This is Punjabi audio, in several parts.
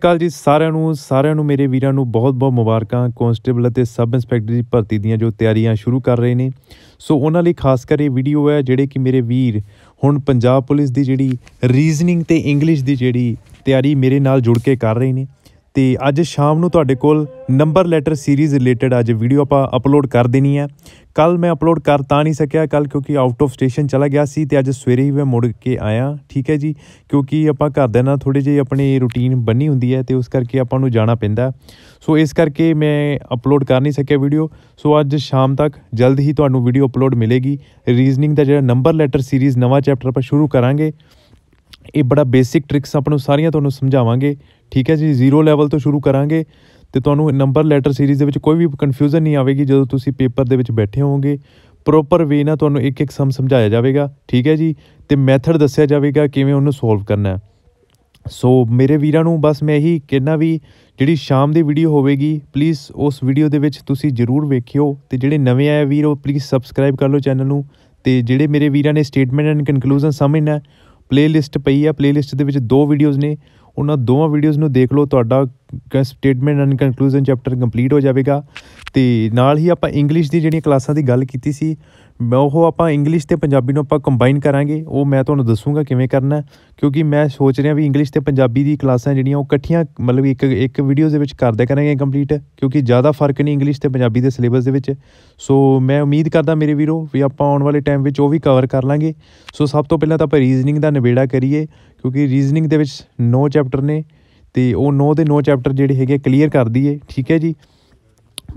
ਕਾਲ ਜੀ ਸਾਰਿਆਂ ਨੂੰ ਸਾਰਿਆਂ ਨੂੰ ਮੇਰੇ ਵੀਰਾਂ ਨੂੰ ਬਹੁਤ-ਬਹੁਤ ਮੁਬਾਰਕਾਂ ਕਨਸਟੇਬਲ ਅਤੇ ਸਬ ਇੰਸਪੈਕਟਰ ਦੀ ਭਰਤੀ ਦੀਆਂ ਜੋ ਤਿਆਰੀਆਂ ਸ਼ੁਰੂ ਕਰ ਰਹੇ ਨੇ ਸੋ ਉਹਨਾਂ ਲਈ ਖਾਸ ਕਰ ਇਹ ਵੀਡੀਓ ਹੈ ਜਿਹੜੇ ਕਿ ਮੇਰੇ ਵੀਰ ਹੁਣ ਪੰਜਾਬ ਪੁਲਿਸ ਦੀ ਜਿਹੜੀ ਰੀਜ਼ਨਿੰਗ ਤੇ ਇੰਗਲਿਸ਼ ਦੀ ਜਿਹੜੀ ਤਿਆਰੀ ਮੇਰੇ ਨਾਲ ਜੁੜ ਕੇ ਕਰ ਰਹੇ ਨੇ ਤੇ ਅੱਜ ਸ਼ਾਮ ਨੂੰ ਤੁਹਾਡੇ ਕੋਲ ਨੰਬਰ ਲੈਟਰ ਸੀਰੀਜ਼ ਰਿਲੇਟਡ ਅੱਜ ਵੀਡੀਓ ਆਪਾਂ ਅਪਲੋਡ ਕਰ ਦੇਣੀ ਹੈ ਕੱਲ ਮੈਂ ਅਪਲੋਡ ਕਰ ਤਾਂ ਨਹੀਂ ਸਕਿਆ ਕੱਲ ਕਿਉਂਕਿ ਆਊਟ ਆਫ ਸਟੇਸ਼ਨ ਚਲਾ ਗਿਆ ਸੀ ਤੇ ਅੱਜ ਸਵੇਰੇ ਹੀ ਮੈਂ ਮੁੜ ਕੇ ਆਇਆ ਠੀਕ ਹੈ ਜੀ ਕਿਉਂਕਿ ਆਪਾਂ ਘਰ ਦੇ ਨਾਲ ਥੋੜੀ ਜਿਹੀ ਆਪਣੀ ਰੁਟੀਨ ਬੰਨੀ ਹੁੰਦੀ ਹੈ ਤੇ ਉਸ ਕਰਕੇ ਆਪਾਂ ਨੂੰ ਜਾਣਾ ਪੈਂਦਾ ਸੋ ਇਸ ਕਰਕੇ ਮੈਂ ਅਪਲੋਡ ਕਰ ਨਹੀਂ ਸਕਿਆ ਵੀਡੀਓ ਸੋ ਅੱਜ ਸ਼ਾਮ ਤੱਕ ਜਲਦ ਹੀ ਤੁਹਾਨੂੰ ਵੀਡੀਓ ਅਪਲੋਡ ਮਿਲੇਗੀ ਰੀਜ਼ਨਿੰਗ ਦਾ ਜਿਹੜਾ ਨੰਬਰ ਲੈਟਰ ਸੀਰੀਜ਼ ਨਵਾਂ ਚੈਪਟਰ ਆਪਾਂ ਸ਼ੁਰੂ ਕਰਾਂਗੇ ਇਹ ਬੜਾ ਬੇਸਿਕ ਟ੍ਰਿਕਸ ਆਪਾਂ ਨੂੰ ਸਾਰੀਆਂ ਤੁਹਾਨੂੰ ਸਮਝਾਵਾਂਗੇ ਠੀਕ ਹੈ ਜੀ ਜ਼ੀਰੋ ਲੈਵਲ ਤੋਂ ਸ਼ੁਰੂ ਕਰਾਂਗੇ ਤੇ ਤੁਹਾਨੂੰ ਨੰਬਰ ਲੈਟਰ ਸੀਰੀਜ਼ ਦੇ ਵਿੱਚ ਕੋਈ ਵੀ ਕਨਫਿਊਜ਼ਨ ਨਹੀਂ ਆਵੇਗੀ ਜਦੋਂ ਤੁਸੀਂ ਪੇਪਰ ਦੇ ਵਿੱਚ ਬੈਠੇ ਹੋਵੋਗੇ ਪ੍ਰੋਪਰ ਵੇ ਨਾਲ ਤੁਹਾਨੂੰ ਇੱਕ ਇੱਕ ਸਮ ਸਮਝਾਇਆ ਜਾਵੇਗਾ ਠੀਕ ਹੈ ਜੀ ਤੇ ਮੈਥਡ ਦੱਸਿਆ ਜਾਵੇਗਾ ਕਿਵੇਂ ਉਹਨੂੰ ਸੋਲਵ ਕਰਨਾ ਹੈ ਸੋ ਮੇਰੇ ਵੀਰਾਂ ਨੂੰ ਬਸ ਮੈਂ ਇਹੀ ਕਹਿਣਾ ਵੀ ਜਿਹੜੀ ਸ਼ਾਮ ਦੀ ਵੀਡੀਓ ਹੋਵੇਗੀ ਪਲੀਜ਼ ਉਸ ਵੀਡੀਓ ਦੇ ਵਿੱਚ ਤੁਸੀਂ ਜ਼ਰੂਰ ਵੇਖਿਓ ਤੇ ਜਿਹੜੇ ਨਵੇਂ ਆਏ ਵੀਰੋ ਪਲੀਜ਼ ਸਬਸਕ੍ਰਾਈਬ ਕਰ ਲਓ ਚੈਨਲ ਨੂੰ ਤੇ ਜਿਹੜੇ ਮੇਰੇ ਵੀਰਾਂ ਨੇ ਸਟੇਟਮੈਂਟ ਐਂਡ ਕਨਕਲੂਜਨ ਸਮਝਣਾ ਪਲੇਲਿਸਟ ਪਈ ਆ ਪਲੇਲਿਸਟ ਦੇ ਵਿੱਚ ਦੋ ਵੀਡੀਓਜ਼ ਨੇ ਉਹਨਾਂ ਦੋਵਾਂ ਵੀਡੀਓਜ਼ ਨੂੰ ਦੇਖ ਲਓ ਤੁਹਾਡਾ statement and conclusion chapter complete ਹੋ ਜਾਵੇਗਾ ਤੇ ਨਾਲ ਹੀ ਆਪਾਂ ਇੰਗਲਿਸ਼ ਦੀ ਜਿਹੜੀਆਂ ਕਲਾਸਾਂ ਦੀ ਗੱਲ ਕੀਤੀ ਸੀ ਮੈਂ ਉਹ ਆਪਾਂ ਇੰਗਲਿਸ਼ ਤੇ ਪੰਜਾਬੀ ਨੂੰ ਆਪਾਂ ਕੰਬਾਈਨ ਕਰਾਂਗੇ ਉਹ ਮੈਂ ਤੁਹਾਨੂੰ ਦੱਸੂਗਾ ਕਿਵੇਂ ਕਰਨਾ ਕਿਉਂਕਿ ਮੈਂ ਸੋਚ ਰਿਹਾ ਵੀ ਇੰਗਲਿਸ਼ ਤੇ ਪੰਜਾਬੀ ਦੀ ਕਲਾਸਾਂ ਜਿਹੜੀਆਂ ਉਹ ਇਕੱਠੀਆਂ ਮਤਲਬ ਇੱਕ ਇੱਕ ਵੀਡੀਓ ਦੇ ਵਿੱਚ ਕਰਦੇ ਕਰਾਂਗੇ ਕੰਪਲੀਟ ਕਿਉਂਕਿ ਜ਼ਿਆਦਾ ਫਰਕ ਨਹੀਂ ਇੰਗਲਿਸ਼ ਤੇ ਪੰਜਾਬੀ ਦੇ ਸਿਲੇਬਸ ਦੇ ਵਿੱਚ ਸੋ ਮੈਂ ਉਮੀਦ ਕਰਦਾ ਮੇਰੇ ਵੀਰੋ ਵੀ ਆਪਾਂ ਆਉਣ ਵਾਲੇ ਟਾਈਮ ਵਿੱਚ ਉਹ ਵੀ ਕਵਰ ਕਰ ਲਾਂਗੇ ਸੋ ਸਭ ਤੋਂ ਪਹਿਲਾਂ ਤਾਂ ਆਪਾਂ ਰੀਜ਼ਨਿੰਗ ਦਾ ਨਿਬੇੜਾ ਕਰੀਏ ਕਿਉਂਕਿ ਰੀਜ਼ਨਿੰਗ ਦੇ ਵਿੱਚ 9 ਚੈਪਟਰ ਨੇ ਤੇ ਉਹ 9 ਦੇ 9 ਚੈਪਟਰ ਜਿਹੜੇ ਹੈਗੇ ਕਲੀਅਰ ਕਰ ਦਈਏ ਠੀਕ ਹੈ ਜੀ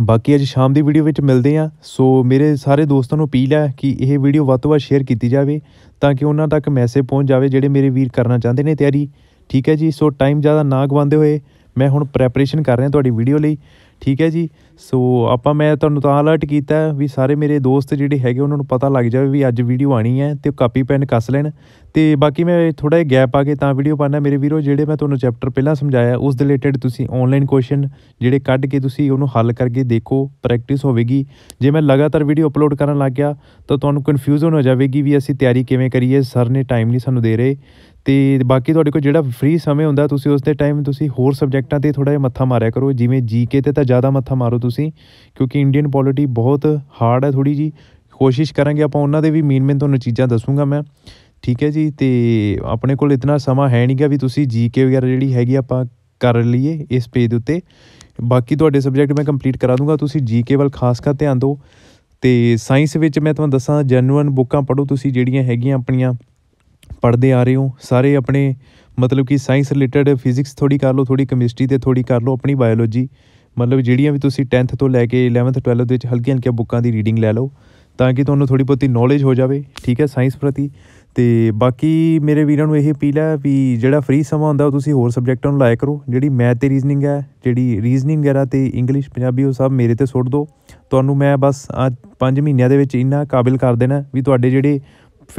ਬਾਕੀ ਅੱਜ ਸ਼ਾਮ ਦੀ ਵੀਡੀਓ ਵਿੱਚ ਮਿਲਦੇ ਆ ਸੋ ਮੇਰੇ ਸਾਰੇ ਦੋਸਤਾਂ ਨੂੰ ਅਪੀਲ ਹੈ ਕਿ ਇਹ ਵੀਡੀਓ ਵੱਧ ਤੋਂ ਵੱਧ ਸ਼ੇਅਰ ਕੀਤੀ ਜਾਵੇ ਤਾਂ ਕਿ ਉਹਨਾਂ ਤੱਕ ਮੈਸੇਜ ਪਹੁੰਚ ਜਾਵੇ ਜਿਹੜੇ ਮੇਰੇ ਵੀਰ ਕਰਨਾ ਚਾਹੁੰਦੇ ਨੇ ਤਿਆਰੀ ਠੀਕ ਹੈ ਜੀ ਸੋ ਟਾਈਮ ਜ਼ਿਆਦਾ ਨਾ ਗਵਾਉਂਦੇ ਹੋਏ ਮੈਂ ਹੁਣ ਪ੍ਰੈਪਰੇਸ਼ਨ ਕਰ ਰਿਹਾ ਤੁਹਾਡੀ ਵੀਡੀਓ ਲਈ ਠੀਕ ਹੈ ਜੀ ਸੋ ਆਪਾਂ ਮੈਂ ਤੁਹਾਨੂੰ ਤਾਂ ਅਲਰਟ ਕੀਤਾ ਵੀ ਸਾਰੇ ਮੇਰੇ ਦੋਸਤ ਜਿਹੜੇ ਹੈਗੇ ਉਹਨਾਂ ਨੂੰ ਪਤਾ ਲੱਗ ਜਾਵੇ ਵੀ ਅੱਜ ਵੀਡੀਓ ਆਣੀ ਹੈ ਤੇ ਕਾਪੀ ਪੈਨ ਕੱਸ ਲੈਣ ਤੇ ਬਾਕੀ ਮੈਂ ਥੋੜਾ ਜਿਹਾ ਗੈਪ ਆ ਕੇ ਤਾਂ ਵੀਡੀਓ ਪਾਣਾ ਮੇਰੇ ਵੀਰੋ ਜਿਹੜੇ ਮੈਂ ਤੁਹਾਨੂੰ ਚੈਪਟਰ ਪਹਿਲਾਂ ਸਮਝਾਇਆ ਉਸ ਦੇ ਰਿਲੇਟਡ ਤੁਸੀਂ ਆਨਲਾਈਨ ਕੁਐਸਚਨ ਜਿਹੜੇ ਕੱਢ ਕੇ ਤੁਸੀਂ ਉਹਨੂੰ ਹੱਲ ਕਰਕੇ ਦੇਖੋ ਪ੍ਰੈਕਟਿਸ ਹੋਵੇਗੀ ਜੇ ਮੈਂ ਲਗਾਤਾਰ ਵੀਡੀਓ ਅਪਲੋਡ ਕਰਨ ਲੱਗ ਗਿਆ ਤਾਂ ਤੁਹਾਨੂੰ ਕਨਫਿਊਜ਼ਨ ਹੋ ਜਾਵੇਗੀ ਵੀ ਅਸੀਂ ਤਿਆਰੀ ਕਿਵੇਂ ਕਰੀਏ ਸਰ ਨੇ ਟਾਈਮ ਨਹੀਂ ਸਾਨੂੰ ਦੇ ਰਹੇ ਤੇ ਬਾਕੀ ਤੁਹਾਡੇ ਕੋਲ ਜਿਹੜਾ ਫ੍ਰੀ ਸਮੇਂ ਹੁੰਦਾ ਤੁਸੀਂ ਉਸ ਦੇ ਟਾਈਮ ਤੁਸੀਂ ਹੋਰ ਸਬਜੈਕਟਾਂ ਤੇ ਥੋੜਾ ਜਿਹਾ ਮੱਥਾ ਮਾਰਿਆ ਕਰੋ ਜਿਵੇਂ ਜੀਕੇ ਤੇ ਤਾਂ ਜ਼ਿਆਦਾ ਮੱਥਾ ਮਾਰੋ ਤੁਸੀਂ ਕਿਉਂਕਿ ਇੰਡੀਅਨ ਪੋਲਿਟੀ ਬਹੁਤ ਹਾਰਡ ਹੈ ਥੋੜੀ ਜੀ ਕੋਸ਼ਿਸ਼ ਕਰਾਂਗੇ ਆਪਾਂ ਉਹਨਾਂ ਦੇ ਵੀ ਮੇਨ ਮੇਨ ਤੁਹਾਨੂੰ ਚੀਜ਼ਾਂ ਦੱਸੂਗਾ ਮੈਂ ਠੀਕ ਹੈ ਜੀ ਤੇ ਆਪਣੇ ਕੋਲ ਇਤਨਾ ਸਮਾਂ ਹੈ ਨਹੀਂਗਾ ਵੀ ਤੁਸੀਂ ਜੀਕੇ ਵਗੈਰਾ ਜਿਹੜੀ ਹੈਗੀ ਆਪਾਂ ਕਰ ਲਈਏ ਇਸ ਪੇਜ ਦੇ ਉੱਤੇ ਬਾਕੀ ਤੁਹਾਡੇ ਸਬਜੈਕਟ ਮੈਂ ਕੰਪਲੀਟ ਕਰਾ ਦੂੰਗਾ ਤੁਸੀਂ ਜੀਕੇ ਵੱਲ ਖਾਸ ਕਰ ਧਿਆਨ ਦਿਓ ਤੇ ਸਾਇੰਸ ਵਿੱਚ ਮੈਂ ਤੁਹਾਨੂੰ ਦੱਸਾਂ ਜੈਨੂਅਨ ਬੁੱਕਾਂ ਪੜ੍ਹੋ ਤੁਸੀਂ ਜਿਹੜੀਆਂ ਹੈਗੀਆਂ ਆਪਣੀਆਂ ਪੜਦੇ ਆ ਰਹੇ ਹੋ ਸਾਰੇ ਆਪਣੇ ਮਤਲਬ ਕਿ ਸਾਇੰਸ ਰਿਲੇਟਡ ਫਿਜ਼ਿਕਸ ਥੋੜੀ ਕਰ ਲਓ ਥੋੜੀ ਕੈਮਿਸਟਰੀ ਤੇ ਥੋੜੀ ਕਰ ਲਓ ਆਪਣੀ ਬਾਇਓਲੋਜੀ ਮਤਲਬ ਜਿਹੜੀਆਂ ਵੀ ਤੁਸੀਂ 10th ਤੋਂ ਲੈ ਕੇ 11th 12th ਦੇ ਵਿੱਚ ਹਲਕੀਆਂ ਹਲਕੀਆਂ ਬੁੱਕਾਂ ਦੀ ਰੀਡਿੰਗ ਲੈ ਲਓ ਤਾਂ ਕਿ ਤੁਹਾਨੂੰ ਥੋੜੀ ਬਹੁਤੀ ਨੌਲੇਜ ਹੋ ਜਾਵੇ ਠੀਕ ਹੈ ਸਾਇੰਸ ਪ੍ਰਤੀ ਤੇ ਬਾਕੀ ਮੇਰੇ ਵੀਰਾਂ ਨੂੰ ਇਹ ਅਪੀਲ ਹੈ ਵੀ ਜਿਹੜਾ ਫ੍ਰੀ ਸਮਾਂ ਹੁੰਦਾ ਉਹ ਤੁਸੀਂ ਹੋਰ ਸਬਜੈਕਟਾਂ ਨੂੰ ਲਾਇਆ ਕਰੋ ਜਿਹੜੀ ਮੈਥ ਤੇ ਰੀਜ਼ਨਿੰਗ ਹੈ ਜਿਹੜੀ ਰੀਜ਼ਨਿੰਗ ਵਗੈਰਾ ਤੇ ਇੰਗਲਿਸ਼ ਪੰਜਾਬੀ ਉਹ ਸਭ ਮੇਰੇ ਤੇ ਸੁੱਟ ਦਿਓ ਤੁਹਾਨੂੰ ਮੈਂ ਬਸ ਆ 5 ਮਹੀਨਿਆਂ ਦੇ ਵਿੱਚ ਇੰਨਾ ਕਾਬਿਲ ਕਰ ਦੇਣਾ ਵੀ ਤੁਹਾਡੇ ਜਿਹੜੇ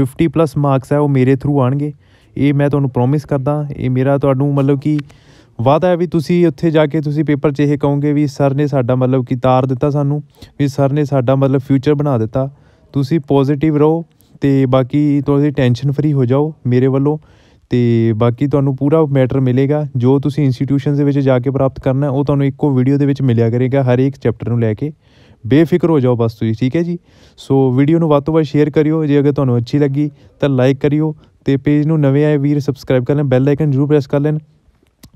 50 ਪਲੱਸ ਮਾਰਕਸ ਹੈ ਉਹ ਮੇਰੇ ਥਰੂ ਆਣਗੇ ਇਹ ਮੈਂ ਤੁਹਾਨੂੰ ਪ੍ਰੋਮਿਸ ਕਰਦਾ ਇਹ ਮੇਰਾ ਤੁਹਾਨੂੰ ਮਤਲਬ ਕਿ ਵਾਅਦਾ ਹੈ ਵੀ ਤੁਸੀਂ ਉੱਥੇ ਜਾ ਕੇ ਤੁਸੀਂ ਪੇਪਰ 'ਚ ਇਹ ਕਹੋਗੇ ਵੀ ਸਰ ਨੇ ਸਾਡਾ ਮਤਲਬ ਕਿ ਤਾਰ ਦਿੱਤਾ ਸਾਨੂੰ ਵੀ ਸਰ ਨੇ ਸਾਡਾ ਮਤਲਬ ਫਿਊਚਰ ਬਣਾ ਦਿੱਤਾ ਤੁਸੀਂ ਪੋਜ਼ਿਟਿਵ ਰਹੋ ਤੇ ਬਾਕੀ ਤੁਸੀਂ ਟੈਨਸ਼ਨ ਫਰੀ ਹੋ ਜਾਓ ਮੇਰੇ ਵੱਲੋਂ ਤੇ ਬਾਕੀ ਤੁਹਾਨੂੰ ਪੂਰਾ ਮੈਟਰ ਮਿਲੇਗਾ ਜੋ ਤੁਸੀਂ ਇੰਸਟੀਟਿਊਸ਼ਨਸ ਦੇ ਵਿੱਚ ਜਾ ਕੇ ਪ੍ਰਾਪਤ ਕਰਨਾ ਉਹ ਤੁਹਾਨੂੰ ਇੱਕੋ ਵੀਡੀਓ ਦੇ ਵਿੱਚ ਮਿਲਿਆ ਕਰੇਗਾ ਹਰ ਇੱਕ ਚੈਪਟਰ ਨੂੰ ਲੈ ਕੇ ਬੇਫਿਕਰ ਹੋ ਜਾਓ ਬਸ ਤੁਸੀਂ ਠੀਕ ਹੈ ਜੀ ਸੋ ਵੀਡੀਓ ਨੂੰ ਵੱਧ ਤੋਂ ਵੱਧ ਸ਼ੇਅਰ ਕਰਿਓ ਜੇ ਅਗਰ ਤੁਹਾਨੂੰ ਅੱਛੀ ਲੱਗੀ ਤਾਂ ਲਾਈਕ ਕਰਿਓ ਤੇ ਪੇਜ ਨੂੰ ਨਵੇਂ ਆਏ ਵੀਰ ਸਬਸਕ੍ਰਾਈਬ ਕਰ ਲੈਣ ਬੈਲ ਆਈਕਨ ਜ਼ਰੂਰ ਪ੍ਰੈਸ ਕਰ ਲੈਣ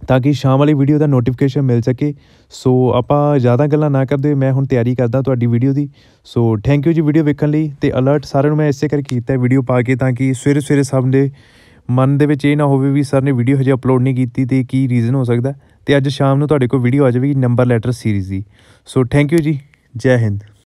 ਤਾਂ ਕਿ ਸ਼ਾਮ ਵਾਲੀ ਵੀਡੀਓ ਦਾ ਨੋਟੀਫਿਕੇਸ਼ਨ ਮਿਲ ਸਕੇ ਸੋ ਆਪਾਂ ਜ਼ਿਆਦਾ ਗੱਲਾਂ ਨਾ ਕਰਦੇ ਮੈਂ ਹੁਣ ਤਿਆਰੀ ਕਰਦਾ ਤੁਹਾਡੀ ਵੀਡੀਓ ਦੀ ਸੋ ਥੈਂਕ ਯੂ ਜੀ ਵੀਡੀਓ ਵੇਖਣ ਲਈ ਤੇ ਅਲਰਟ ਸਾਰਿਆਂ ਨੂੰ ਮੈਂ ਇਸੇ ਕਰਕੇ ਕੀਤਾ ਵੀਡੀਓ ਪਾ ਕੇ ਤਾਂ ਕਿ ਸਵੇਰੇ ਸਵੇਰੇ ਸਭ ਦੇ ਮਨ ਦੇ ਵਿੱਚ ਇਹ ਨਾ ਹੋਵੇ ਵੀ ਸਰ ਨੇ ਵੀਡੀਓ ਹਜੇ ਅਪਲੋਡ ਨਹੀਂ ਕੀਤੀ ਤੇ ਕੀ ਰੀਜ਼ਨ ਹੋ ਸਕਦਾ ਤੇ ਅੱਜ ਸ਼ਾਮ ਨੂੰ ਤੁਹਾਡੇ ਕੋਲ ਵੀਡੀਓ ਆ ਜਾਵੇਗੀ ਨੰਬਰ ਲੈਟਰ ਸੀਰੀਜ਼ ਦੀ ਸੋ ਥੈਂਕ ਯੂ ਜੀ ਜੈ ਹਿੰਦ